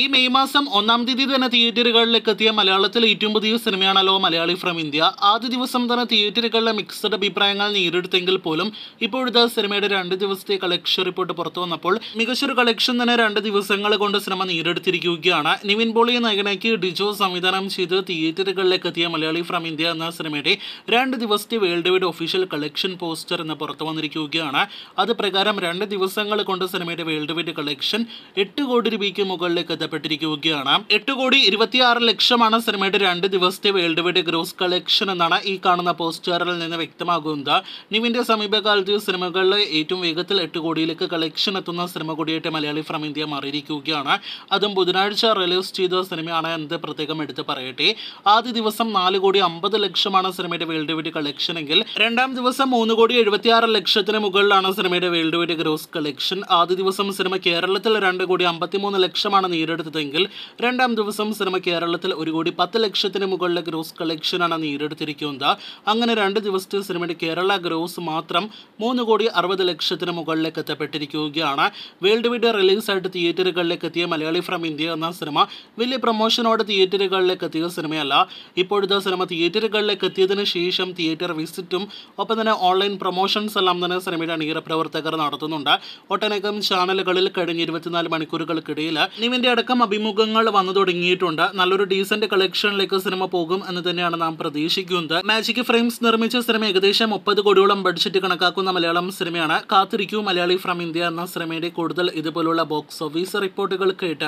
ഈ മെയ് മാസം ഒന്നാം തീയതി തന്നെ തിയേറ്ററുകളിലേക്ക് എത്തിയ മലയാളത്തിലെ ഏറ്റവും പുതിയ സിനിമയാണല്ലോ മലയാളി ഫ്രം ഇന്ത്യ ആദ്യ ദിവസം തന്നെ തിയേറ്ററുകളിലെ മിക്സഡ് അഭിപ്രായങ്ങൾ നേരിടുത്തെങ്കിൽ പോലും ഇപ്പോഴത്തെ സിനിമയുടെ രണ്ട് ദിവസത്തെ കളക്ഷൻ റിപ്പോർട്ട് പുറത്തു വന്നപ്പോൾ മികച്ചൊരു കളക്ഷൻ തന്നെ രണ്ട് ദിവസങ്ങൾ കൊണ്ട് സിനിമ നേരിടുത്തിരിക്കുകയാണ് നിവിൻ പോളി നായകനാക്കി ഡിജോ സംവിധാനം ചെയ്ത് തിയേറ്ററുകളിലേക്ക് എത്തിയ മലയാളി ഫ്രം ഇന്ത്യ എന്ന സിനിമയുടെ രണ്ട് ദിവസത്തെ world wide official collection poster എന്ന് പുറത്തു വന്നിരിക്കുകയാണ് അത് പ്രകാരം രണ്ട് ദിവസങ്ങൾ കൊണ്ട് സിനിമയുടെ വേൾഡ് വൈഡ് കളക്ഷൻ എട്ട് കോടി രൂപയ്ക്ക് മുകളിലേക്ക് ബന്ധപ്പെട്ടിരിക്കുകയാണ് എട്ട് കോടി ഇരുപത്തിയാറ് ലക്ഷമാണ് സിനിമയുടെ രണ്ട് ദിവസത്തെ വേൾഡ് വൈഡ് ഗ്രോസ് കളക്ഷൻ എന്നാണ് ഈ കാണുന്ന പോസ്റ്ററിൽ നിന്ന് വ്യക്തമാകുന്നത് നിവിൻ്റെ സമീപകാലത്തെ സിനിമകളിൽ ഏറ്റവും വേഗത്തിൽ എട്ട് കോടിയിലേക്ക് കളക്ഷൻ എത്തുന്ന സിനിമ കൂടിയായിട്ട് മലയാളി ഫ്രം ഇന്ത്യ മാറിയിരിക്കുകയാണ് അതും ബുധനാഴ്ച റിലീസ് ചെയ്ത സിനിമയാണ് എന്ത് പ്രത്യേകം എടുത്ത് പറയട്ടെ ആദ്യ ദിവസം നാല് കോടി അമ്പത് ലക്ഷമാണ് സിനിമയുടെ വേൾഡ് വൈഡ് കളക്ഷൻ എങ്കിൽ രണ്ടാം ദിവസം മൂന്ന് കോടി എഴുപത്തിയാറ് ലക്ഷത്തിന് മുകളിലാണ് സിനിമയുടെ വേൾഡ് വൈഡ് ഗ്രോസ് കളക്ഷൻ ആദ്യ ദിവസം സിനിമ കേരളത്തിൽ രണ്ട് കോടി അമ്പത്തിമൂന്ന് ലക്ഷമാണ് ഈടെടുത്തതെങ്കിൽ രണ്ടാം ദിവസം സിനിമ കേരളത്തിൽ ഒരു കോടി പത്ത് ലക്ഷത്തിന് മുകളിലെ ഗ്രോസ് കളക്ഷനാണ് ഈടെടുത്തിരിക്കുന്നത് അങ്ങനെ രണ്ട് ദിവസത്തെ സിനിമയുടെ കേരള ഗ്രോസ് മാത്രം മൂന്ന് കോടി അറുപത് ലക്ഷത്തിന് മുകളിലേക്ക് എത്തപ്പെട്ടിരിക്കുകയാണ് വേൾഡ് വൈഡ് റിലീസായിട്ട് തിയേറ്ററുകളിലേക്ക് എത്തിയ മലയാളി ഫ്രം ഇന്ത്യ എന്ന സിനിമ വലിയ പ്രൊമോഷനോട് തിയേറ്ററുകളിലേക്ക് എത്തിയ സിനിമയല്ല ഇപ്പോഴത്തെ സിനിമ തിയേറ്ററുകളിലേക്ക് എത്തിയതിനു ശേഷം തിയേറ്റർ വിസിറ്റും ഒപ്പം തന്നെ ഓൺലൈൻ പ്രൊമോഷൻസ് എല്ലാം തന്നെ സിനിമയുടെ അണിയറ പ്രവർത്തകർ നടത്തുന്നുണ്ട് ഒട്ടനേകം ചാനലുകളിൽ കഴിഞ്ഞ ഇരുപത്തിനാല് മണിക്കൂറുകൾക്കിടയിൽ നിവിൻ്റെ അടക്കം അഭിമുഖങ്ങൾ വന്നു തുടങ്ങിയിട്ടുണ്ട് നല്ലൊരു ഡീസന്റ് കളക്ഷനിലേക്ക് സിനിമ പോകും എന്ന് തന്നെയാണ് നാം പ്രതീക്ഷിക്കുന്നത് മാജിക് ഫ്രെയിംസ് നിർമ്മിച്ച സിനിമ ഏകദേശം മുപ്പത് കോടിയോളം ബഡ്ജറ്റ് കണക്കാക്കുന്ന മലയാളം സിനിമയാണ് കാത്തിരിക്കൂ മലയാളി ഫ്രം ഇന്ത്യ എന്ന സിനിമയുടെ കൂടുതൽ ഇതുപോലുള്ള ബോക്സ് ഓഫീസ് റിപ്പോർട്ടുകൾ കേട്ട്